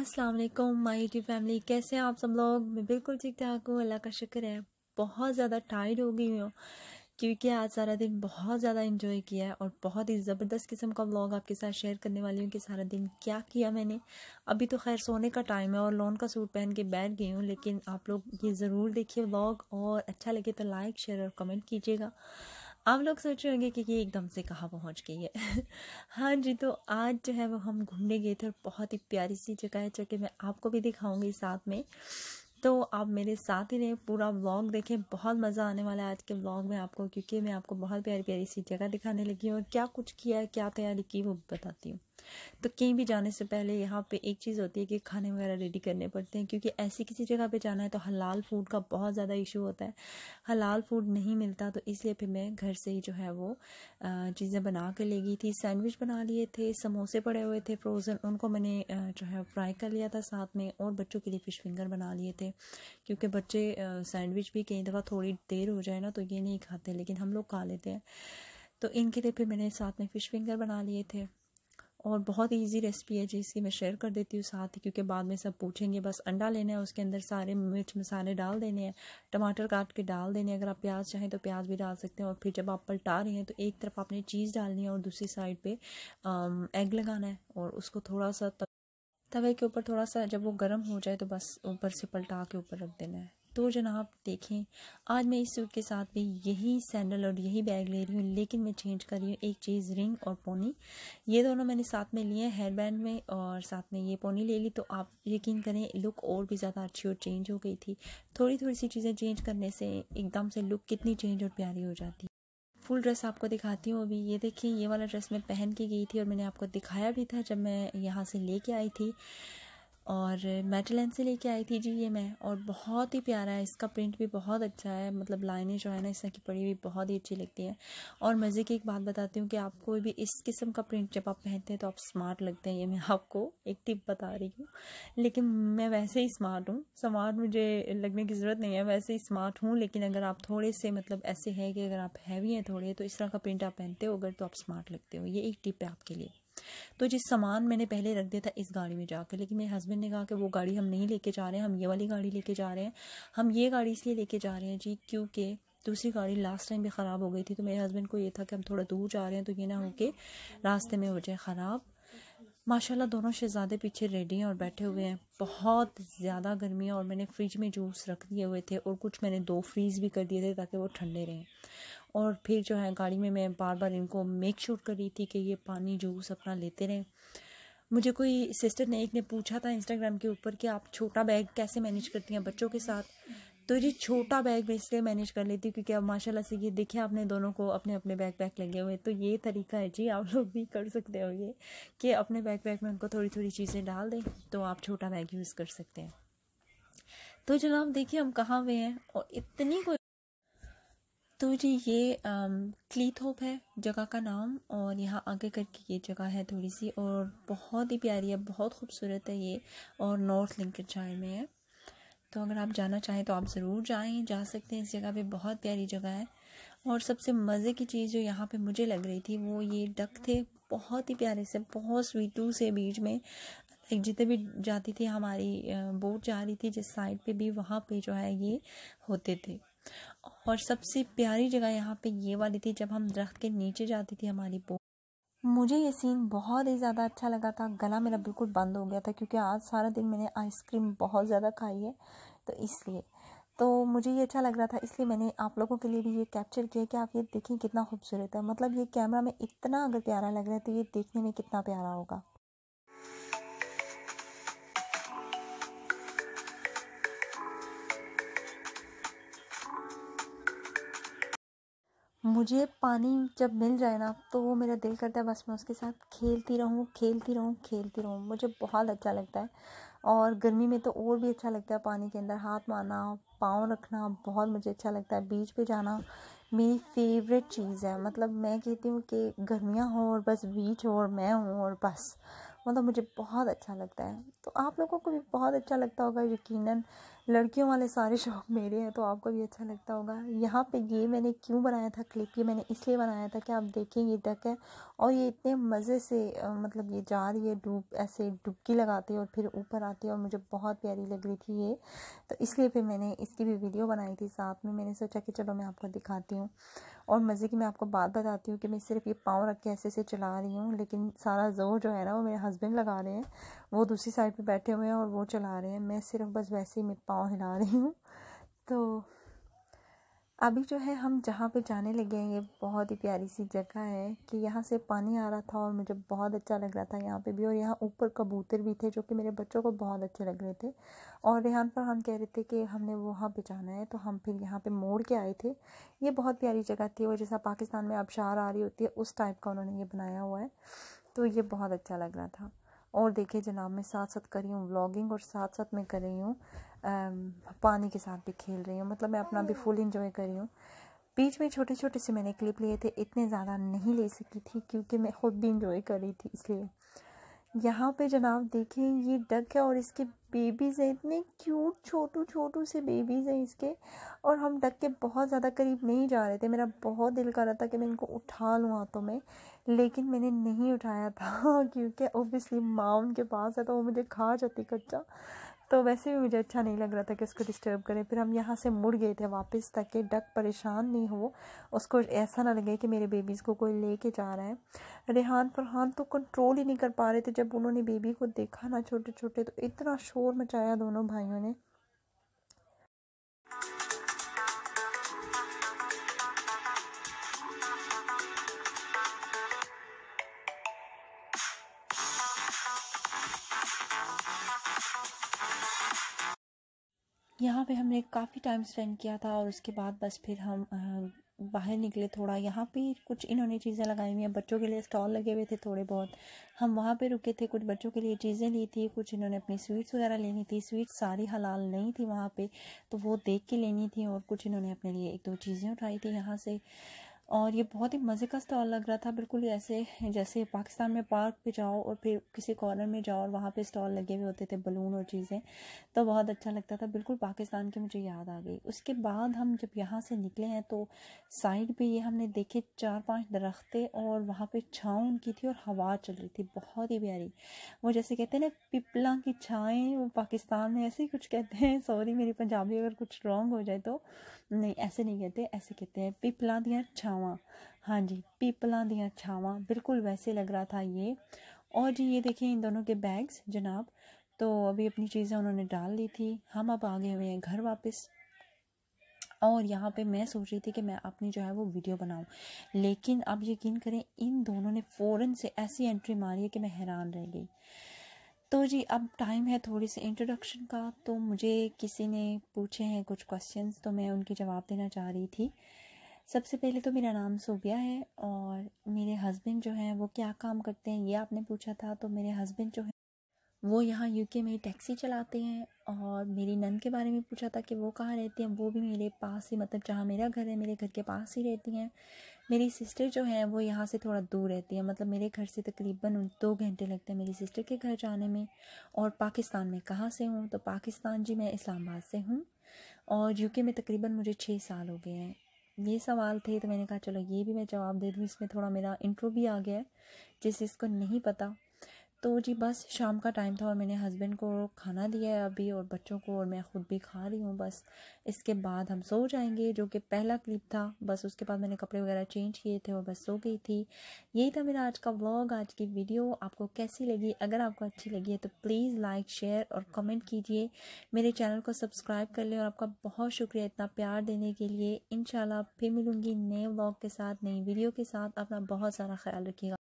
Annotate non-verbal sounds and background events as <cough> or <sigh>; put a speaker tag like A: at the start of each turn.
A: अस्सलाम वालेकुम my YouTube family कैसे हैं आप सब लोग मैं बिल्कुल ठीक ठाक हूँ अल्लाह का शुक्र है बहुत ज़्यादा टाइड हो गई हूँ क्योंकि आज सारा दिन बहुत ज़्यादा इन्जॉय किया है और बहुत ही ज़बरदस्त किस्म का व्लॉग आपके साथ शेयर करने वाली हूँ कि सारा दिन क्या किया मैंने अभी तो खैर सोने का टाइम है और लोन का सूट पहन के बैठ गई हूँ लेकिन आप लोग ये ज़रूर देखिए व्लॉग और अच्छा लगे तो लाइक शेयर और कमेंट कीजिएगा आप लोग सोच रहे होंगे कि ये एकदम से कहाँ पहुँच गई है <laughs> हाँ जी तो आज जो है वो हम घूमने गए थे और बहुत ही प्यारी सी जगह है जो कि मैं आपको भी दिखाऊंगी साथ में तो आप मेरे साथ ही रहें पूरा व्लॉग देखें बहुत मज़ा आने वाला है आज के व्लॉग में आपको क्योंकि मैं आपको बहुत प्यारी प्यारी सी जगह दिखाने लगी हूँ और क्या कुछ किया है क्या तैयारी की वो बताती हूँ तो कहीं भी जाने से पहले यहाँ पे एक चीज़ होती है कि खाने वगैरह रेडी करने पड़ते हैं क्योंकि ऐसी किसी जगह पे जाना है तो हलाल फूड का बहुत ज़्यादा इशू होता है हलाल फूड नहीं मिलता तो इसलिए फिर मैं घर से ही जो है वो चीज़ें बना कर ले गई थी सैंडविच बना लिए थे समोसे पड़े हुए थे फ्रोज़न उनको मैंने जो है फ्राई कर लिया था साथ में और बच्चों के लिए फ़िश फिंगर बना लिए थे क्योंकि बच्चे सैंडविच भी कई दफ़ा थोड़ी देर हो जाए ना तो ये नहीं खाते लेकिन हम लोग खा लेते हैं तो इनके लिए फिर मैंने साथ में फ़िश फिंगर बना लिए थे और बहुत ईजी रेसिपी है जिसकी मैं शेयर कर देती हूँ साथ ही क्योंकि बाद में सब पूछेंगे बस अंडा लेना है उसके अंदर सारे मिर्च मसाले डाल देने हैं टमाटर काट के डाल देने हैं अगर आप प्याज चाहें तो प्याज भी डाल सकते हैं और फिर जब आप पलटा रहे हैं तो एक तरफ आपने चीज़ डालनी है और दूसरी साइड पर एग लगाना है और उसको थोड़ा सा तवे के ऊपर थोड़ा सा जब वो गर्म हो जाए तो बस ऊपर से पलटा के ऊपर रख देना है तो जनाब देखें आज मैं इस सूट के साथ भी यही सैंडल और यही बैग ले रही हूँ लेकिन मैं चेंज कर रही हूँ एक चीज़ रिंग और पोनी ये दोनों मैंने साथ में लिए हैं हेयर बैंड में और साथ में ये पोनी ले ली तो आप यकीन करें लुक और भी ज़्यादा अच्छी और चेंज हो गई थी थोड़ी थोड़ी सी चीज़ें चेंज करने से एकदम से लुक कितनी चेंज और प्यारी हो जाती फुल ड्रेस आपको दिखाती हूँ अभी ये देखिए ये वाला ड्रेस मैं पहन के गई थी और मैंने आपको दिखाया भी था जब मैं यहाँ से लेके आई थी और मेटलैंड से लेके आई थी जी ये मैं और बहुत ही प्यारा है इसका प्रिंट भी बहुत अच्छा है मतलब लाइनें जो है ना तरह की पड़ी हुई बहुत ही अच्छी लगती है और मज़े की एक बात बताती हूँ कि आपको भी इस किस्म का प्रिंट जब आप पहनते हैं तो आप स्मार्ट लगते हैं ये मैं आपको एक टिप बता रही हूँ लेकिन मैं वैसे ही स्मार्ट हूँ स्मार्ट मुझे लगने की ज़रूरत नहीं है वैसे ही स्मार्ट हूँ लेकिन अगर आप थोड़े से मतलब ऐसे है कि अगर आप हैवी हैं थोड़े तो इस तरह का प्रिंट आप पहनते हो अगर तो आप स्मार्ट लगते हो ये एक टिप है आपके लिए तो जिस सामान मैंने पहले रख दिया था इस गाड़ी में जाकर लेकिन मेरे हस्बैंड ने कहा कि वो गाड़ी हम नहीं लेके जा रहे हैं हम ये वाली गाड़ी लेके जा रहे हैं हम ये गाड़ी इसलिए लेके जा रहे हैं जी क्योंकि दूसरी गाड़ी लास्ट टाइम भी ख़राब हो गई थी तो मेरे हस्बैंड को ये था कि हम थोड़ा दूर जा रहे हैं तो ये ना हो के रास्ते में हो जाए ख़राब माशाल्लाह दोनों शहज़ादे पीछे रेडी हैं और बैठे हुए हैं बहुत ज़्यादा गर्मी है और मैंने फ्रिज में जूस रख दिए हुए थे और कुछ मैंने दो फ्रीज़ भी कर दिए थे ताकि वो ठंडे रहें और फिर जो है गाड़ी में मैं बार बार इनको मेक श्योर कर रही थी कि ये पानी जूस अपना लेते रहें मुझे कोई सिस्टर ने एक ने पूछा था इंस्टाग्राम के ऊपर कि आप छोटा बैग कैसे मैनेज करती हैं बच्चों के साथ तो ये छोटा बैग मैं इसलिए मैनेज कर लेती हूँ क्योंकि अब माशाल्लाह से ये देखिए आपने दोनों को अपने अपने बैग पैक लगे हुए तो ये तरीका है जी आप लोग भी कर सकते हो ये कि अपने बैग पैक में उनको थोड़ी थोड़ी चीज़ें डाल दें तो आप छोटा बैग यूज़ कर सकते हैं तो जनाब देखिए हम कहाँ हुए हैं और इतनी तो जी ये क्लीथोप है जगह का नाम और यहाँ आगे करके ये जगह है थोड़ी सी और बहुत ही प्यारी है बहुत खूबसूरत है ये और नॉर्थ चाय में है तो अगर आप जाना चाहें तो आप ज़रूर जाएं जा सकते हैं इस जगह पे बहुत प्यारी जगह है और सबसे मज़े की चीज़ जो यहाँ पे मुझे लग रही थी वो ये डक थे बहुत ही प्यारे से बहुत स्वीटू से बीच में एक जितने भी जाती थी हमारी बोट जा रही थी जिस साइड पे भी वहाँ पे जो है ये होते थे और सबसे प्यारी जगह यहाँ पे ये वाली थी जब हम दरख्त के नीचे जाती थी हमारी बो मुझे ये सीन बहुत ही ज़्यादा अच्छा लगा था गला मेरा बिल्कुल बंद हो गया था क्योंकि आज सारा दिन मैंने आइसक्रीम बहुत ज़्यादा खाई है तो इसलिए तो मुझे ये अच्छा लग रहा था इसलिए मैंने आप लोगों के लिए भी ये कैप्चर किया कि आप ये देखें कितना खूबसूरत है मतलब ये कैमरा में इतना अगर प्यारा लग रहा है तो ये देखने में कितना प्यारा होगा मुझे पानी जब मिल जाए ना तो वो मेरा दिल करता है बस मैं उसके साथ खेलती रहूँ खेलती रहूँ खेलती रहूँ मुझे बहुत अच्छा लगता है और गर्मी में तो और भी अच्छा लगता है पानी के अंदर हाथ मारना पाँव रखना बहुत मुझे अच्छा लगता है बीच पे जाना मेरी फेवरेट चीज़ है मतलब मैं कहती हूँ कि गर्मियाँ हो और बस बीच हो और मैं हूँ और बस मतलब मुझे बहुत अच्छा लगता है तो आप लोगों को भी बहुत अच्छा लगता होगा यकीनन लड़कियों वाले सारे शौक मेरे हैं तो आपको भी अच्छा लगता होगा यहाँ पे ये मैंने क्यों बनाया था क्लिप ये मैंने इसलिए बनाया था कि आप देखें ये डक है और ये इतने मज़े से मतलब ये जा रही है डूब ऐसे डुबकी लगाती है और फिर ऊपर आती है और मुझे बहुत प्यारी लग रही थी ये तो इसलिए फिर मैंने इसकी भी वीडियो बनाई थी साथ में मैंने सोचा कि चलो मैं आपको दिखाती हूँ और मज़े की मैं आपको बात बताती हूँ कि मैं सिर्फ ये पाँव रख के ऐसे ऐसे चला रही हूँ लेकिन सारा जोर जो है ना वो मेरे हस्बैंड लगा रहे हैं वो दूसरी साइड पर बैठे हुए हैं और वो चला रहे हैं मैं सिर्फ बस वैसे ही मेरे पाँव हिला रही हूँ तो अभी जो है हम जहाँ पे जाने लगे हैं ये बहुत ही प्यारी सी जगह है कि यहाँ से पानी आ रहा था और मुझे बहुत अच्छा लग रहा था यहाँ पे भी और यहाँ ऊपर कबूतर भी थे जो कि मेरे बच्चों को बहुत अच्छे लग रहे थे और रेहान फरहान कह रहे थे कि हमने वहाँ पे जाना है तो हम फिर यहाँ पे मोड़ के आए थे ये बहुत प्यारी जगह थी और जैसा पाकिस्तान में अबशार आ रही होती है उस टाइप का उन्होंने ये बनाया हुआ है तो ये बहुत अच्छा लग रहा था और देखिए जनाब मैं साथ साथ कर रही हूँ व्लॉगिंग और साथ साथ मैं कर रही हूँ पानी के साथ भी खेल रही हूँ मतलब मैं अपना भी फुल इंजॉय कर रही हूँ बीच में छोटे छोटे से मैंने क्लिप लिए थे इतने ज़्यादा नहीं ले सकी थी क्योंकि मैं खुद भी इंजॉय कर रही थी इसलिए यहाँ पे जनाब देखें ये डक है और इसके बेबीज़ हैं इतने क्यूट छोटू छोटू से बेबीज़ हैं इसके और हम डक के बहुत ज़्यादा करीब नहीं जा रहे थे मेरा बहुत दिल कर रहा था कि मैं इनको उठा लूँ हाथों में लेकिन मैंने नहीं उठाया था <laughs> क्योंकि ओबियसली माँ उनके पास है तो वो मुझे खा जाती कच्चा तो वैसे भी मुझे अच्छा नहीं लग रहा था कि उसको डिस्टर्ब करें फिर हम यहाँ से मुड़ गए थे वापस ताकि डक परेशान नहीं हो उसको ऐसा ना लगे कि मेरे बेबीज़ को कोई ले के जा रहा है रेहान फरहान तो कंट्रोल ही नहीं कर पा रहे थे जब उन्होंने बेबी को देखा ना छोटे छोटे तो इतना शोर मचाया दोनों भाइयों ने यहाँ पे हमने काफ़ी टाइम स्पेंड किया था और उसके बाद बस फिर हम बाहर निकले थोड़ा यहाँ पे कुछ इन्होंने चीज़ें लगाई हुई हैं बच्चों के लिए स्टॉल लगे हुए थे थोड़े बहुत हम वहाँ पे रुके थे कुछ बच्चों के लिए चीज़ें ली थी कुछ इन्होंने अपनी स्वीट्स वगैरह लेनी थी स्वीट्स सारी हलाल नहीं थी वहाँ पे तो वो देख के लेनी थी और कुछ इन्होंने अपने लिए एक दो चीज़ें उठाई थी यहाँ से और ये बहुत ही मज़े का स्टॉल लग रहा था बिल्कुल ऐसे जैसे पाकिस्तान में पार्क पे जाओ और फिर किसी कॉर्नर में जाओ और वहाँ पे स्टॉल लगे हुए होते थे बलून और चीज़ें तो बहुत अच्छा लगता था बिल्कुल पाकिस्तान की मुझे याद आ गई उसके बाद हम जब यहाँ से निकले हैं तो साइड पे ये हमने देखे चार पाँच दरख्तें और वहाँ पर छाँव उनकी थी और हवा चल रही थी बहुत ही प्यारी वो जैसे कहते हैं ना पिपला की छाएँ वो पाकिस्तान में ऐसे ही कुछ कहते हैं सॉरी मेरी पंजाबी अगर कुछ रॉन्ग हो जाए तो नहीं ऐसे नहीं कहते ऐसे कहते हैं पिपला दिया छाँव छावा हाँ जी पीपलों दियाँ छावां बिल्कुल वैसे लग रहा था ये और जी ये देखिए इन दोनों के बैग्स जनाब तो अभी अपनी चीज़ें उन्होंने डाल ली थी हम अब आ गए हुए हैं घर वापस और यहाँ पे मैं सोच रही थी कि मैं अपनी जो है वो वीडियो बनाऊं लेकिन आप यकीन करें इन दोनों ने फ़ौरन से ऐसी एंट्री मारी है कि मैं हैरान रह गई तो जी अब टाइम है थोड़ी सी इंट्रोडक्शन का तो मुझे किसी ने पूछे हैं कुछ क्वेश्चंस तो मैं उनके जवाब देना चाह रही थी सबसे पहले तो मेरा नाम सोबिया है और मेरे हस्बैंड जो हैं वो क्या काम करते हैं ये आपने पूछा था तो मेरे हस्बैंड जो हैं वो यहाँ यूके में टैक्सी चलाते हैं और मेरी नंद के बारे में पूछा था कि वो कहाँ रहती हैं वो भी मेरे पास ही मतलब जहाँ मेरा घर है मेरे घर के पास ही रहती हैं मेरी सिस्टर जो है वो यहाँ से थोड़ा दूर रहती है मतलब मेरे घर से तकरीबन दो घंटे लगते हैं मेरी सिस्टर के घर जाने में और पाकिस्तान में कहाँ से हूँ तो पाकिस्तान जी मैं इस्लामाबाद से हूँ और यूके में तकरीबन मुझे छः साल हो गए हैं ये सवाल थे तो मैंने कहा चलो ये भी मैं जवाब दे दूँ इसमें थोड़ा मेरा इंट्रो भी आ गया है जिस इसको नहीं पता तो जी बस शाम का टाइम था और मैंने हस्बैंड को खाना दिया है अभी और बच्चों को और मैं ख़ुद भी खा रही हूँ बस इसके बाद हम सो जाएंगे जो कि पहला क्लिप था बस उसके बाद मैंने कपड़े वगैरह चेंज किए थे और बस सो गई थी यही था मेरा आज का व्लॉग आज की वीडियो आपको कैसी लगी अगर आपको अच्छी लगी है तो प्लीज़ लाइक शेयर और कमेंट कीजिए मेरे चैनल को सब्सक्राइब कर लें और आपका बहुत शुक्रिया इतना प्यार देने के लिए इन फिर मिलूँगी नए व्लॉग के साथ नई वीडियो के साथ अपना बहुत सारा ख्याल रखिएगा